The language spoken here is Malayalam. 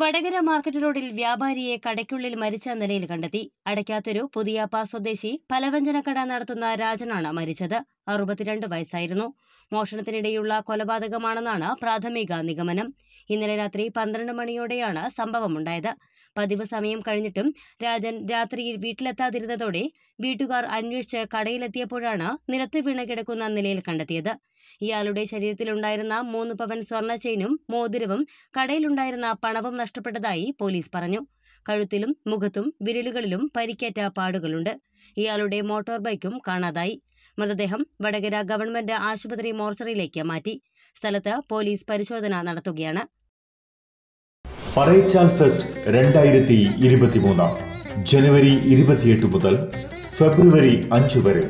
വടകര മാർക്കറ്റ് റോഡിൽ വ്യാപാരിയെ കടയ്ക്കുള്ളിൽ മരിച്ച നിലയിൽ കണ്ടെത്തി അടയ്ക്കാത്തൊരു പുതിയാപ്പ സ്വദേശി പലവ്യഞ്ജനക്കട നടത്തുന്ന രാജനാണ് മരിച്ചത് അറുപത്തിരണ്ട് വയസ്സായിരുന്നു മോഷണത്തിനിടെയുള്ള കൊലപാതകമാണെന്നാണ് പ്രാഥമിക നിഗമനം ഇന്നലെ രാത്രി പന്ത്രണ്ട് മണിയോടെയാണ് സംഭവമുണ്ടായത് പതിവ് സമയം കഴിഞ്ഞിട്ടും രാജൻ രാത്രിയിൽ വീട്ടിലെത്താതിരുന്നതോടെ വീട്ടുകാർ അന്വേഷിച്ച് കടയിലെത്തിയപ്പോഴാണ് നിലത്ത് വീണ കിടക്കുന്ന നിലയിൽ കണ്ടെത്തിയത് ഇയാളുടെ ശരീരത്തിലുണ്ടായിരുന്ന മൂന്ന് പവൻ സ്വർണ്ണ ചെയിനും മോതിരവും കടയിലുണ്ടായിരുന്ന പണവും നഷ്ടപ്പെട്ടതായി പോലീസ് പറഞ്ഞു കഴുത്തിലും മുഖത്തും വിരലുകളിലും പരിക്കേറ്റ പാടുകളുണ്ട് ഇയാളുടെ മോട്ടോർ ബൈക്കും കാണാതായി മൃതദേഹം വടകര ഗവൺമെന്റ് ആശുപത്രി മോർച്ചറിയിലേക്ക് മാറ്റി സ്ഥലത്ത് പോലീസ് പരിശോധന നടത്തുകയാണ് ഫസ്റ്റ് രണ്ടായിരത്തി ഇരുപത്തിമൂന്ന് ജനുവരി ഇരുപത്തിയെട്ട് മുതൽ ഫെബ്രുവരി അഞ്ച് വരെ